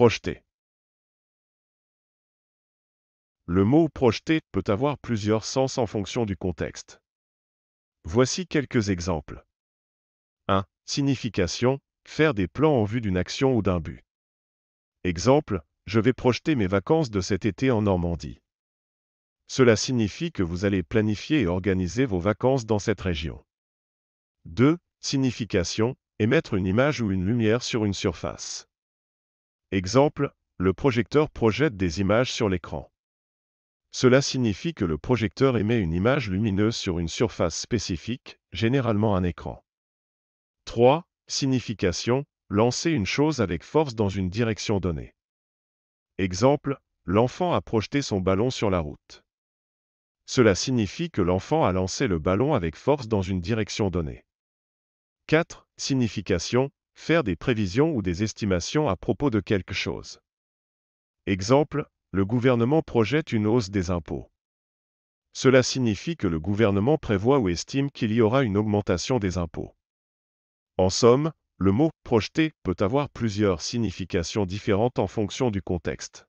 Projeter. Le mot projeter peut avoir plusieurs sens en fonction du contexte. Voici quelques exemples. 1. Signification, faire des plans en vue d'une action ou d'un but. Exemple, je vais projeter mes vacances de cet été en Normandie. Cela signifie que vous allez planifier et organiser vos vacances dans cette région. 2. Signification, émettre une image ou une lumière sur une surface. Exemple, le projecteur projette des images sur l'écran. Cela signifie que le projecteur émet une image lumineuse sur une surface spécifique, généralement un écran. 3. Signification. Lancer une chose avec force dans une direction donnée. Exemple, l'enfant a projeté son ballon sur la route. Cela signifie que l'enfant a lancé le ballon avec force dans une direction donnée. 4. Signification faire des prévisions ou des estimations à propos de quelque chose. Exemple, le gouvernement projette une hausse des impôts. Cela signifie que le gouvernement prévoit ou estime qu'il y aura une augmentation des impôts. En somme, le mot projeter peut avoir plusieurs significations différentes en fonction du contexte.